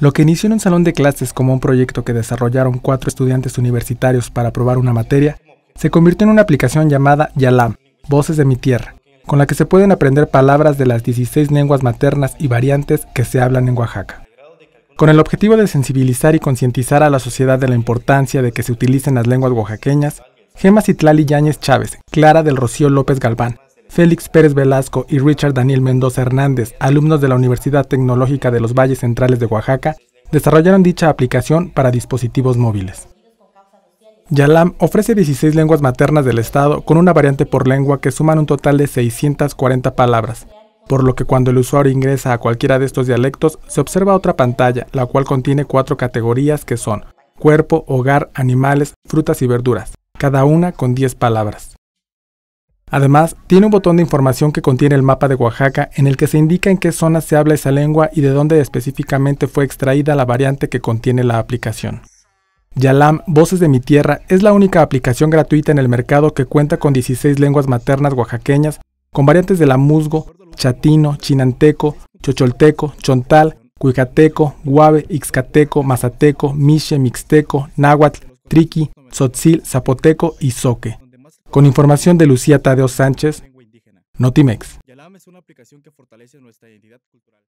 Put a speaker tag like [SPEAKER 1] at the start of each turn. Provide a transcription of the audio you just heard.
[SPEAKER 1] Lo que inició en un salón de clases como un proyecto que desarrollaron cuatro estudiantes universitarios para probar una materia, se convirtió en una aplicación llamada Yalam, Voces de mi Tierra, con la que se pueden aprender palabras de las 16 lenguas maternas y variantes que se hablan en Oaxaca. Con el objetivo de sensibilizar y concientizar a la sociedad de la importancia de que se utilicen las lenguas oaxaqueñas, Gema Citlali Yáñez Chávez, Clara del Rocío López Galván, Félix Pérez Velasco y Richard Daniel Mendoza Hernández, alumnos de la Universidad Tecnológica de los Valles Centrales de Oaxaca, desarrollaron dicha aplicación para dispositivos móviles. Yalam ofrece 16 lenguas maternas del Estado con una variante por lengua que suman un total de 640 palabras, por lo que cuando el usuario ingresa a cualquiera de estos dialectos se observa otra pantalla, la cual contiene cuatro categorías que son cuerpo, hogar, animales, frutas y verduras, cada una con 10 palabras. Además, tiene un botón de información que contiene el mapa de Oaxaca en el que se indica en qué zona se habla esa lengua y de dónde específicamente fue extraída la variante que contiene la aplicación. Yalam, Voces de mi Tierra, es la única aplicación gratuita en el mercado que cuenta con 16 lenguas maternas oaxaqueñas, con variantes de la musgo, chatino, chinanteco, chocholteco, chontal, cuicateco, guave, ixcateco, mazateco, miche, mixteco, náhuatl, triqui, tzotzil, zapoteco y soque. Con información de Lucía Tadeo Sánchez, Notimex. Yalam es una aplicación que fortalece nuestra identidad cultural.